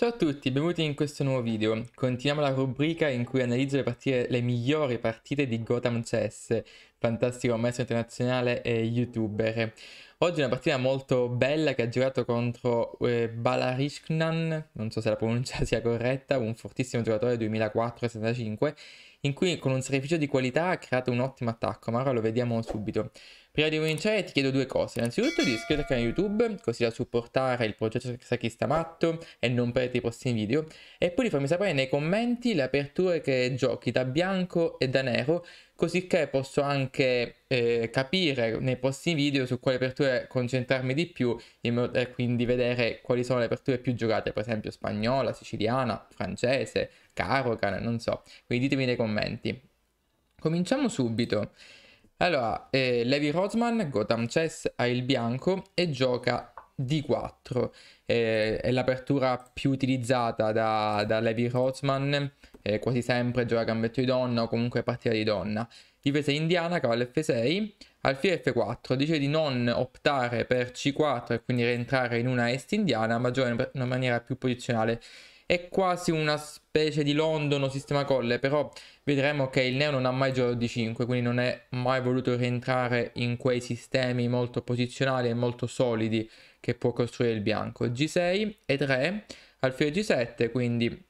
Ciao a tutti, benvenuti in questo nuovo video. Continuiamo la rubrica in cui analizzo le, partite, le migliori partite di Gotham Chess, fantastico maestro internazionale e youtuber. Oggi è una partita molto bella che ha giocato contro eh, Balarishknan, non so se la pronuncia sia corretta, un fortissimo giocatore 2004-65, in cui con un sacrificio di qualità ha creato un ottimo attacco, ma ora lo vediamo subito. Prima di cominciare ti chiedo due cose. Innanzitutto di iscriverti al canale YouTube, così da supportare il progetto sa chi sta Matto e non perdere i prossimi video. E poi di farmi sapere nei commenti le aperture che giochi da bianco e da nero, così che posso anche eh, capire nei prossimi video su quale aperture concentrarmi di più e quindi vedere quali sono le aperture più giocate, per esempio spagnola, siciliana, francese, carogan, non so. Quindi ditemi nei commenti. Cominciamo subito. Allora, eh, Levi Rosman, Gotham Chess ha il bianco e gioca D4. Eh, è l'apertura più utilizzata da, da Levi Rosman, eh, quasi sempre gioca gambetto di donna o comunque partita di donna. Difesa indiana, cavallo F6, alfiere F4. Dice di non optare per C4 e quindi rientrare in una est indiana, ma gioca in una maniera più posizionale. È quasi una specie di London o sistema colle, però vedremo che il Neo non ha mai giocato di 5, quindi non è mai voluto rientrare in quei sistemi molto posizionali e molto solidi che può costruire il bianco. G6 e 3 alfio G7, quindi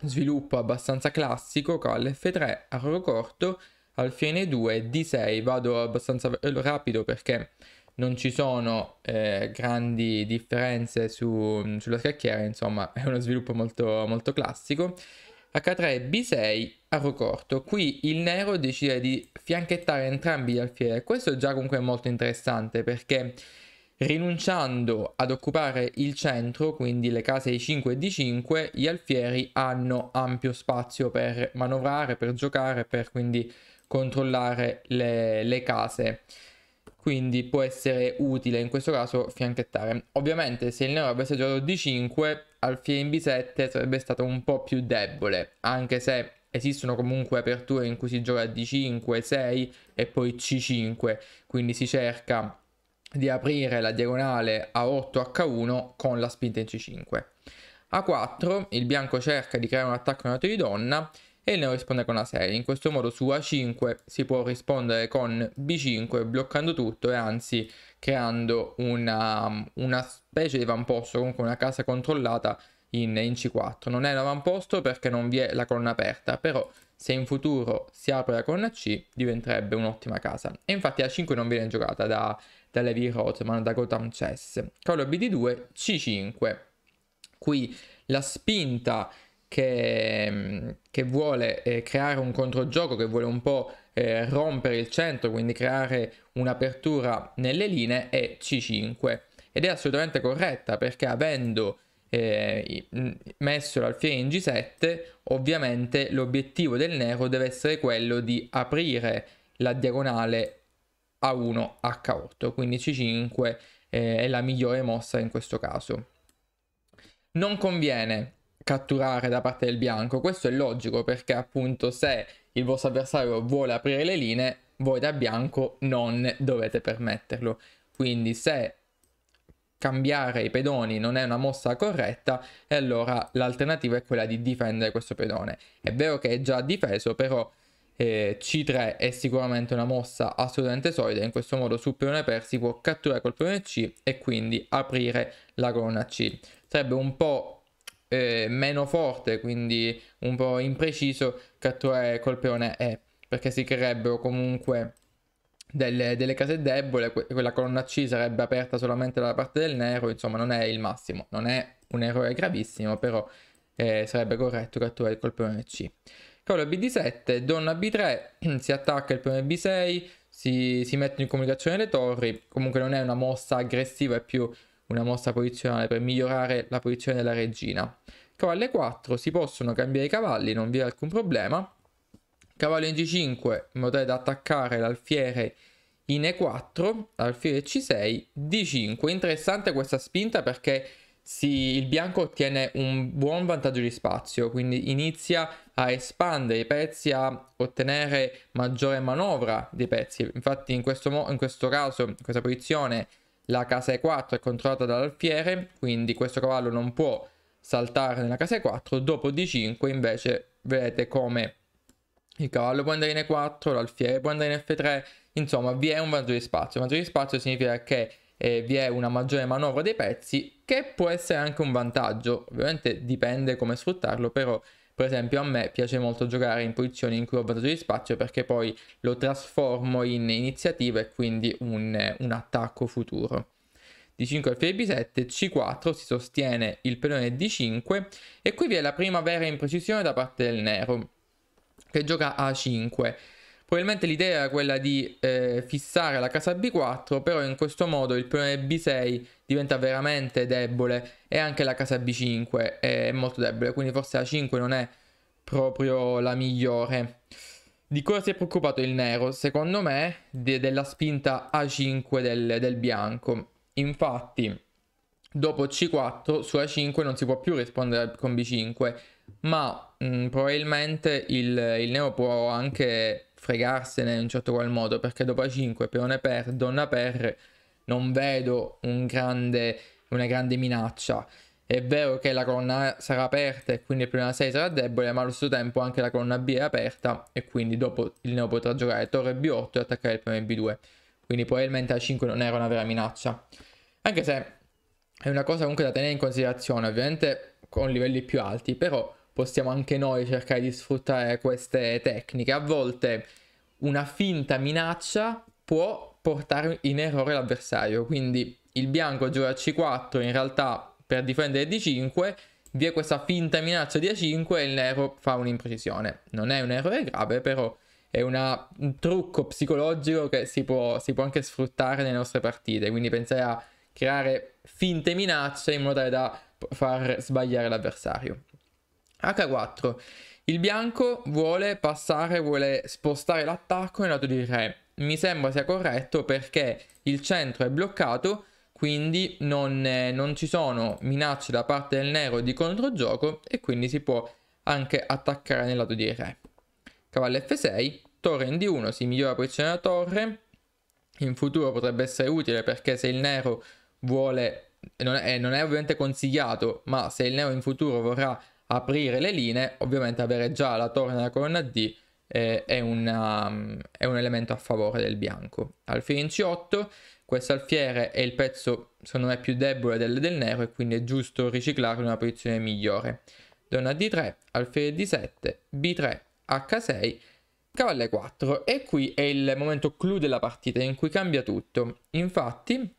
sviluppo abbastanza classico, cavallo F3, arrogo corto, alfiere 2, D6, vado abbastanza rapido perché non ci sono eh, grandi differenze su, sulla scacchiera, insomma è uno sviluppo molto, molto classico. H3 B6 arro corto. Qui il nero decide di fianchettare entrambi gli alfieri. Questo è già comunque molto interessante perché rinunciando ad occupare il centro, quindi le case I5 e D5, gli alfieri hanno ampio spazio per manovrare, per giocare, per quindi controllare le, le case quindi può essere utile in questo caso fianchettare. Ovviamente se il nero avesse giocato D5, alfiere in B7 sarebbe stato un po' più debole, anche se esistono comunque aperture in cui si gioca D5, 6 e poi C5, quindi si cerca di aprire la diagonale a 8H1 con la spinta in C5. A4 il bianco cerca di creare un attacco in atto di donna e ne risponde con A6. In questo modo su A5 si può rispondere con B5 bloccando tutto e anzi creando una, una specie di avamposto, comunque una casa controllata in, in C4. Non è l'avamposto perché non vi è la colonna aperta, però se in futuro si apre la colonna C diventerebbe un'ottima casa. E infatti A5 non viene giocata da, da Levi Rothman, da Gotham Chess. Cavallo BD2, C5. Qui la spinta che, mm, che vuole eh, creare un controgioco, che vuole un po' eh, rompere il centro, quindi creare un'apertura nelle linee, è C5. Ed è assolutamente corretta perché avendo eh, mm, messo l'alfiere in G7, ovviamente l'obiettivo del nero deve essere quello di aprire la diagonale A1H8, quindi C5 eh, è la migliore mossa in questo caso. Non conviene catturare da parte del bianco. Questo è logico perché appunto se il vostro avversario vuole aprire le linee, voi da bianco non dovete permetterlo. Quindi se cambiare i pedoni non è una mossa corretta e allora l'alternativa è quella di difendere questo pedone. È vero che è già difeso, però eh, C3 è sicuramente una mossa assolutamente solida, in questo modo sul pedone persi può catturare col pedone C e quindi aprire la colonna C. Sarebbe un po' eh, meno forte, quindi un po' impreciso, catturare col peone E, eh, perché si creerebbero comunque delle, delle case debole, que quella colonna C sarebbe aperta solamente dalla parte del nero, insomma non è il massimo, non è un errore gravissimo, però eh, sarebbe corretto catturare il colpone C. Cavallo BD7, donna B3, si attacca il peone B6, si, si mettono in comunicazione le torri, comunque non è una mossa aggressiva, è più una mossa posizionale per migliorare la posizione della regina. Cavallo 4 si possono cambiare i cavalli, non vi è alcun problema. Cavallo in G5 in modo da attaccare l'alfiere in E4, alfiere C6, D5. Interessante questa spinta perché si, il bianco ottiene un buon vantaggio di spazio, quindi inizia a espandere i pezzi, a ottenere maggiore manovra dei pezzi. Infatti in questo, in questo caso, in questa posizione, la casa E4 è controllata dall'alfiere, quindi questo cavallo non può saltare nella casa E4, dopo D5 invece vedete come il cavallo può andare in E4, l'alfiere può andare in F3, insomma vi è un maggiore spazio. Maggiore spazio significa che eh, vi è una maggiore manovra dei pezzi che può essere anche un vantaggio, ovviamente dipende come sfruttarlo, però per esempio a me piace molto giocare in posizioni in cui ho vantaggio di spazio perché poi lo trasformo in iniziativa e quindi un, un attacco futuro. D5 alfa B7, C4 si sostiene il pedone D5 e qui vi è la prima vera imprecisione da parte del nero che gioca A5 Probabilmente l'idea era quella di eh, fissare la casa B4, però in questo modo il pione B6 diventa veramente debole e anche la casa B5 è molto debole, quindi forse la 5 non è proprio la migliore. Di cosa si è preoccupato il nero? Secondo me de della spinta A5 del, del bianco. Infatti, dopo C4 su A5 non si può più rispondere con B5, ma mh, mm, probabilmente il, il neo può anche fregarsene in un certo qual modo, perché dopo a 5 peone per, donna per, non vedo un grande, una grande minaccia. È vero che la colonna A sarà aperta e quindi il prima 6 sarà debole, ma allo stesso tempo anche la colonna B è aperta e quindi dopo il neo potrà giocare torre B8 e attaccare il prima B2. Quindi probabilmente A5 non era una vera minaccia. Anche se è una cosa comunque da tenere in considerazione, ovviamente con livelli più alti, però possiamo anche noi cercare di sfruttare queste tecniche. A volte una finta minaccia può portare in errore l'avversario, quindi il bianco gioca a C4 in realtà per difendere D5, vi è questa finta minaccia di A5 e il nero fa un'imprecisione. Non è un errore grave, però è una, un trucco psicologico che si può, si può anche sfruttare nelle nostre partite, quindi pensare a creare finte minacce in modo tale da far sbagliare l'avversario. H4. Il bianco vuole passare, vuole spostare l'attacco in lato di re. Mi sembra sia corretto perché il centro è bloccato, quindi non, eh, non ci sono minacce da parte del nero di controgioco e quindi si può anche attaccare nel lato di re. Cavallo F6, torre in D1, si migliora la posizione della torre. In futuro potrebbe essere utile perché se il nero vuole non è, non è, ovviamente consigliato, ma se il Neo in futuro vorrà aprire le linee, ovviamente avere già la torre nella colonna D eh, è, una, um, è, un elemento a favore del bianco. Alfiere in C8, questo alfiere è il pezzo secondo me più debole del, del nero e quindi è giusto riciclarlo in una posizione migliore. Donna D3, alfiere D7, B3, H6 Cavalle 4 e qui è il momento clou della partita in cui cambia tutto. Infatti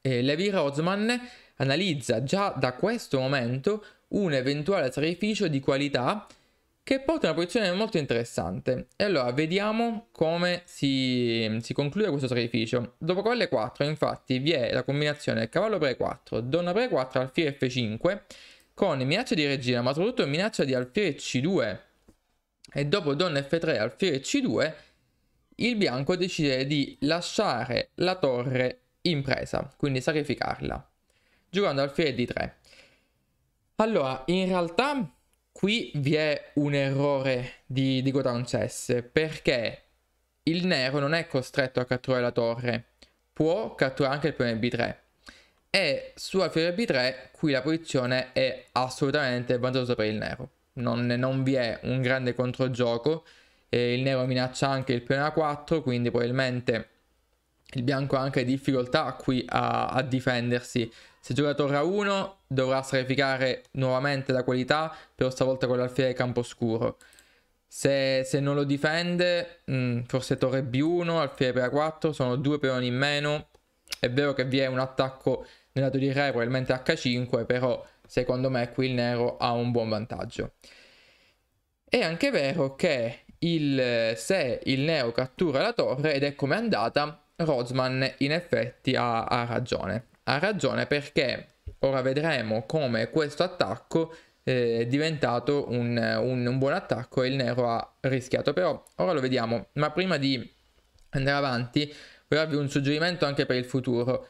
eh, Levi Rosman analizza già da questo momento un eventuale sacrificio di qualità che porta a una posizione molto interessante. E allora vediamo come si, si conclude questo sacrificio. Dopo quelle 4 infatti vi è la combinazione cavallo pre 4, donna pre 4, alfiere f5 con minaccia di regina ma soprattutto minaccia di alfiere c2 e dopo donna f3 alfiere c2 il bianco decide di lasciare la torre in presa, quindi sacrificarla, giocando alfiere d3. Allora, in realtà qui vi è un errore di, di Godown Chess perché il nero non è costretto a catturare la torre, può catturare anche il pione B3. E sulla fiore B3 qui la posizione è assolutamente vantaggiosa per il nero. Non, non vi è un grande controgioco, eh, il nero minaccia anche il pione A4, quindi probabilmente il bianco ha anche difficoltà qui a, a difendersi se giocatore a 1 dovrà sacrificare nuovamente la qualità, però stavolta con l'alfiere camposcuro. Se, se non lo difende, mh, mm, forse torre B1, alfiere per A4, sono due peoni in meno. È vero che vi è un attacco nel lato di re, probabilmente H5, però secondo me qui il nero ha un buon vantaggio. È anche vero che il, se il nero cattura la torre, ed è come è andata, Rosman in effetti ha, ha ragione ha ragione perché ora vedremo come questo attacco eh, è diventato un, un, un buon attacco e il nero ha rischiato. Però ora lo vediamo, ma prima di andare avanti voglio darvi un suggerimento anche per il futuro.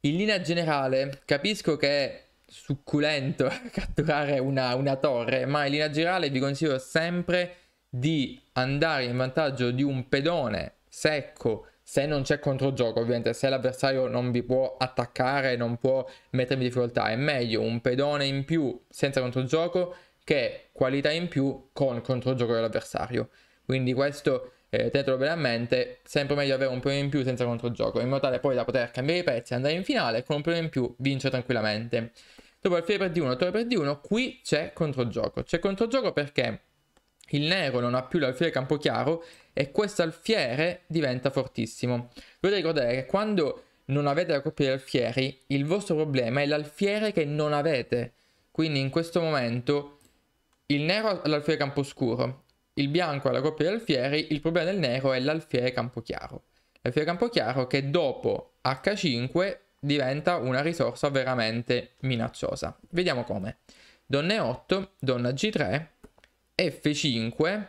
In linea generale capisco che è succulento catturare una, una torre, ma in linea generale vi consiglio sempre di andare in vantaggio di un pedone secco se non c'è controgioco, ovviamente se l'avversario non vi può attaccare, non può mettervi in difficoltà, è meglio un pedone in più senza controgioco che qualità in più con controgioco dell'avversario. Quindi questo eh, tenetelo bene a mente, sempre meglio avere un pedone in più senza controgioco, in modo tale poi da poter cambiare i pezzi, andare in finale con un pedone in più vincere tranquillamente. Dopo alfiere per D1, torre per D1, qui c'è controgioco. C'è controgioco perché il nero non ha più l'alfiere campo chiaro e questo alfiere diventa fortissimo. Dovete ricordare che quando non avete la coppia di alfieri, il vostro problema è l'alfiere che non avete. Quindi in questo momento il nero ha l'alfiere scuro, il bianco ha la coppia di alfieri, il problema del nero è l'alfiere campochiaro. L'alfiere campochiaro che dopo H5 diventa una risorsa veramente minacciosa. Vediamo come. Donne 8, donna G3, F5,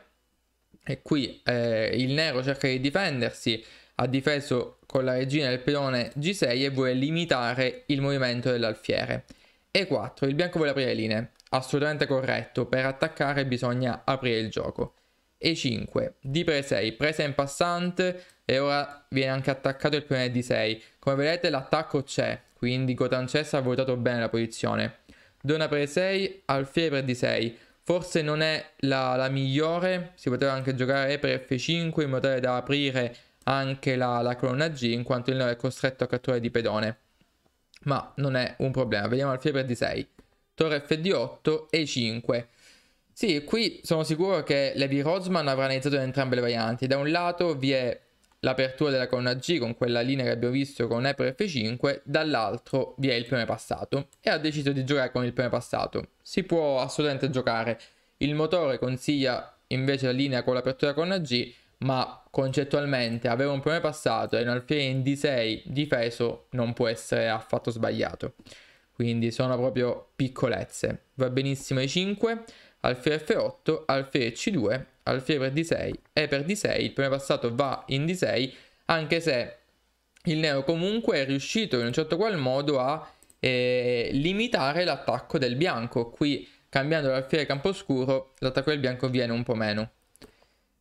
e qui eh, il nero cerca di difendersi, ha difeso con la regina del pedone G6 e vuole limitare il movimento dell'alfiere. E4, il bianco vuole aprire le linee, assolutamente corretto, per attaccare bisogna aprire il gioco. E5, D3-6, presa in passante e ora viene anche attaccato il pedone D6. Come vedete l'attacco c'è, quindi Gotancessa ha valutato bene la posizione. Dona pre 6, alfiere per D6. Forse non è la, la migliore, si poteva anche giocare per F5 in modo tale da aprire anche la, la colonna G in quanto il 9 è costretto a catturare di pedone. Ma non è un problema, vediamo al per di 6 Torre FD8 e 5. Sì, qui sono sicuro che Levi Rosman avrà iniziato in entrambe le varianti. Da un lato vi è l'apertura della colonna G con quella linea che abbiamo visto con Apple F5, dall'altro vi è il pione passato e ha deciso di giocare con il pione passato. Si può assolutamente giocare, il motore consiglia invece la linea con l'apertura della colonna G, ma concettualmente avere un pione passato e un alfiere in D6 difeso non può essere affatto sbagliato. Quindi sono proprio piccolezze. Va benissimo i 5, alfiere F8, alfiere C2 alfiere per D6 e per D6, il primo passato va in D6, anche se il nero comunque è riuscito in un certo qual modo a eh, limitare l'attacco del bianco. Qui cambiando l'alfiere campo scuro l'attacco del bianco viene un po' meno.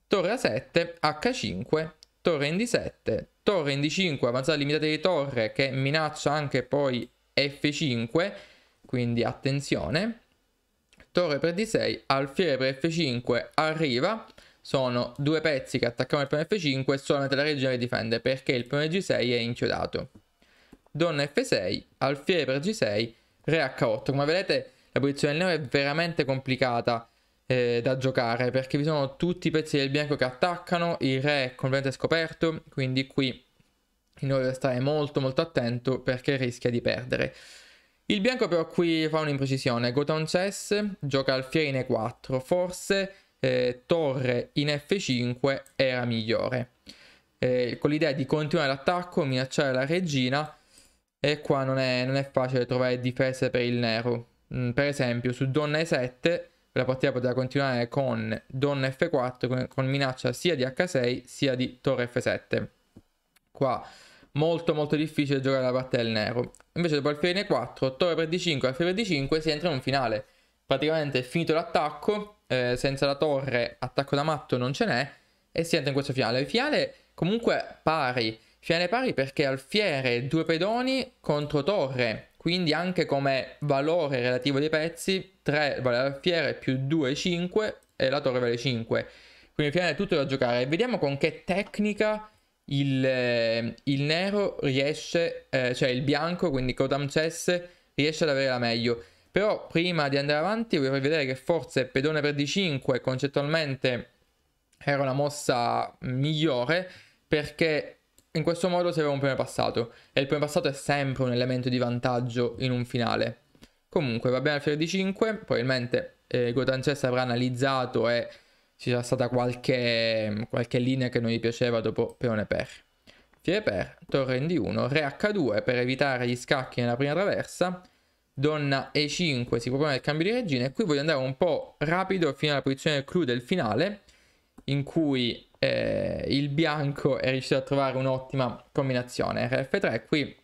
Torre A7, H5, torre in D7, torre in D5, avanzata limitata di torre che minaccia anche poi F5, quindi attenzione torre per d6, alfiere per f5 arriva, sono due pezzi che attaccano il piano f5 e solamente la regina li difende perché il piano g6 è inchiodato. Donna f6, alfiere per g6, re h8. Come vedete la posizione del nero è veramente complicata eh, da giocare perché vi sono tutti i pezzi del bianco che attaccano, il re è completamente scoperto, quindi qui il nero deve stare molto molto attento perché rischia di perdere. Il bianco però qui fa un'imprecisione, Goton Chess gioca alfiere in E4, forse eh, torre in F5 era migliore. Eh, con l'idea di continuare l'attacco, minacciare la regina, e qua non è, non è facile trovare difese per il nero. Mm, per esempio su donna E7 la partita poteva continuare con donna F4 con, con minaccia sia di H6 sia di torre F7. Qua molto molto difficile giocare la parte del nero. Invece dopo alfiere D4, torre per D5, alfiere D5 si entra in un finale. Praticamente è finito l'attacco, eh, senza la torre attacco da matto non ce n'è e si entra in questo finale. finale comunque pari, finale pari perché alfiere due pedoni contro torre, quindi anche come valore relativo dei pezzi 3 vale alfiere più 2 5 e la torre vale 5. Quindi il finale tutto da giocare. Vediamo con che tecnica il, eh, il nero riesce, eh, cioè il bianco, quindi Kodam Chess, riesce ad avere la meglio. Però prima di andare avanti vorrei vedere che forse pedone per d5 concettualmente era una mossa migliore perché in questo modo si aveva un primo passato e il primo passato è sempre un elemento di vantaggio in un finale. Comunque va bene al alfiere d5, probabilmente eh, Gotancessa avrà analizzato e ci sarà stata qualche, qualche linea che non gli piaceva dopo peone per. Fiere per, torre in D1, re H2 per evitare gli scacchi nella prima traversa, donna E5 si propone il cambio di regina e qui voglio andare un po' rapido fino alla posizione clou del finale in cui eh, il bianco è riuscito a trovare un'ottima combinazione. Re f 3 qui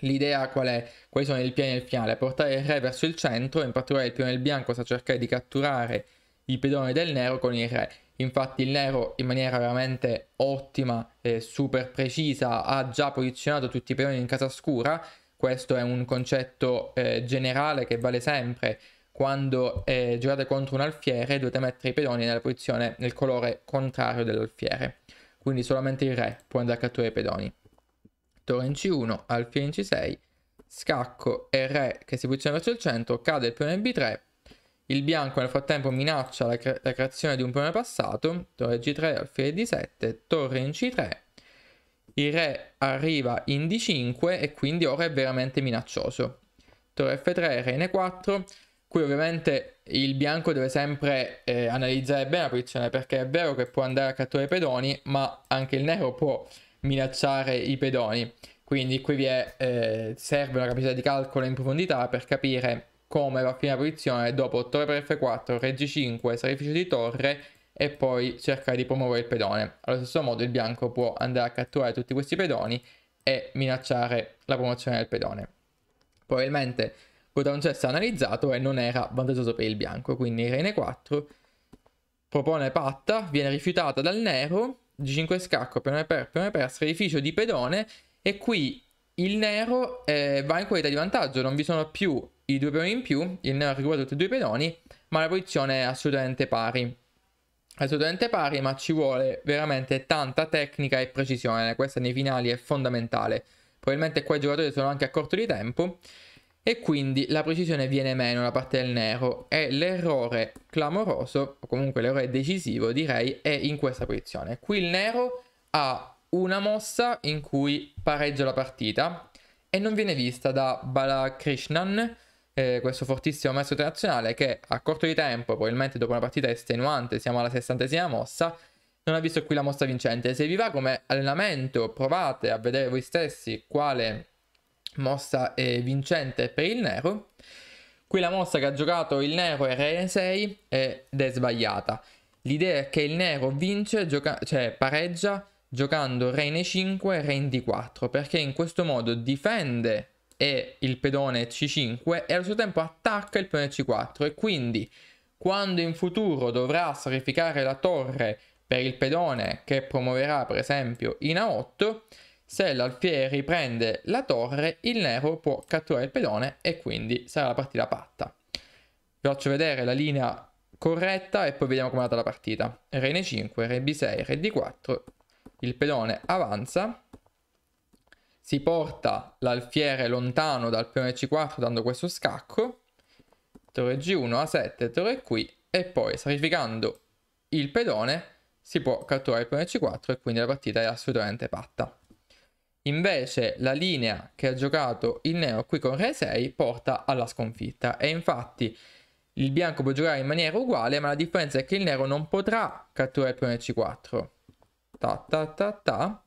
l'idea qual è? Quali sono i piani del finale? Portare il re verso il centro, in particolare il piano del bianco sta cercando di catturare il pedone del nero con il re. Infatti il nero in maniera veramente ottima e super precisa ha già posizionato tutti i pedoni in casa scura. Questo è un concetto eh, generale che vale sempre. Quando eh, giocate contro un alfiere dovete mettere i pedoni nella posizione nel colore contrario dell'alfiere. Quindi solamente il re può andare a catturare i pedoni. Torre in C1, alfiere in C6, scacco e re che si posiziona verso il centro, cade il pedone B3 il bianco nel frattempo minaccia la, cre la creazione di un pione passato, torre g3 alfiere d7, torre in c3, il re arriva in d5 e quindi ora è veramente minaccioso. Torre f3, re in e4, qui ovviamente il bianco deve sempre eh, analizzare bene la posizione perché è vero che può andare a catturare i pedoni, ma anche il nero può minacciare i pedoni. Quindi qui vi è, eh, serve una capacità di calcolo in profondità per capire come la prima posizione dopo torre per f4, regge 5, sacrificio di torre e poi cercare di promuovere il pedone. Allo stesso modo il bianco può andare a catturare tutti questi pedoni e minacciare la promozione del pedone. Probabilmente Godown Chess ha analizzato e non era vantaggioso per il bianco, quindi reine 4 propone patta, viene rifiutata dal nero, g5 scacco, pione per, pione per, sacrificio di pedone e qui il nero eh, va in qualità di vantaggio, non vi sono più i due peoni in più, il nero ha recuperato tutti e due i peoni, ma la posizione è assolutamente pari. Assolutamente pari, ma ci vuole veramente tanta tecnica e precisione. Questa nei finali è fondamentale. Probabilmente qua i giocatori sono anche a corto di tempo e quindi la precisione viene meno da parte del nero e l'errore clamoroso, o comunque l'errore decisivo direi, è in questa posizione. Qui il nero ha una mossa in cui pareggia la partita e non viene vista da Balakrishnan eh, questo fortissimo maestro internazionale che a corto di tempo, probabilmente dopo una partita estenuante, siamo alla sessantesima mossa, non ha visto qui la mossa vincente. Se vi va come allenamento, provate a vedere voi stessi quale mossa è vincente per il nero. Qui la mossa che ha giocato il nero è re 6 ed è sbagliata. L'idea è che il nero vince, gioca- cioè pareggia giocando re 5 e re 4 perché in questo modo difende e il pedone C5 e allo stesso tempo attacca il pedone C4 e quindi quando in futuro dovrà sacrificare la torre per il pedone che promuoverà per esempio in A8, se l'alfiere prende la torre il nero può catturare il pedone e quindi sarà la partita patta. Vi faccio vedere la linea corretta e poi vediamo com'è andata la partita. Rene 5, Re B6, Re D4, il pedone avanza si porta l'alfiere lontano dal peone C4 dando questo scacco, torre G1, A7, torre qui e poi sacrificando il pedone si può catturare il peone C4 e quindi la partita è assolutamente fatta. Invece la linea che ha giocato il nero qui con Re 6 porta alla sconfitta e infatti il bianco può giocare in maniera uguale ma la differenza è che il nero non potrà catturare il peone C4. Ta ta ta ta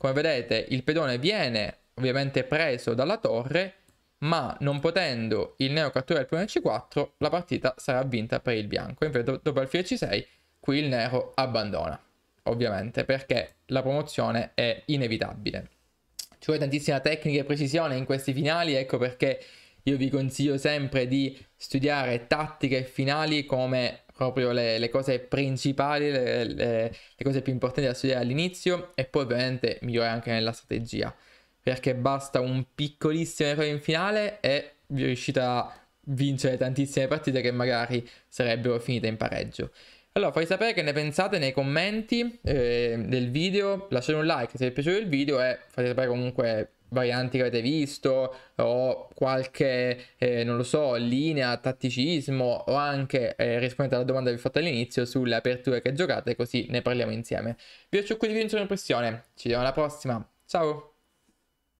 come vedete il pedone viene ovviamente preso dalla torre, ma non potendo il neo catturare il pedone C4, la partita sarà vinta per il bianco. Invece do dopo alfiere C6, qui il nero abbandona, ovviamente, perché la promozione è inevitabile. Ci vuole tantissima tecnica e precisione in questi finali, ecco perché io vi consiglio sempre di studiare tattiche e finali come proprio le, le cose principali, le, le, le cose più importanti da studiare all'inizio e poi ovviamente migliorare anche nella strategia perché basta un piccolissimo errore in finale e vi riuscite a vincere tantissime partite che magari sarebbero finite in pareggio. Allora, fai sapere che ne pensate nei commenti eh, del video, lasciate un like se vi è piaciuto il video e fate sapere comunque varianti che avete visto o qualche, eh, non lo so, linea, tatticismo o anche eh, rispondete alla domanda che vi ho fatto all'inizio sulle aperture che giocate così ne parliamo insieme. Vi lascio qui di vincere un'impressione, ci vediamo alla prossima, ciao!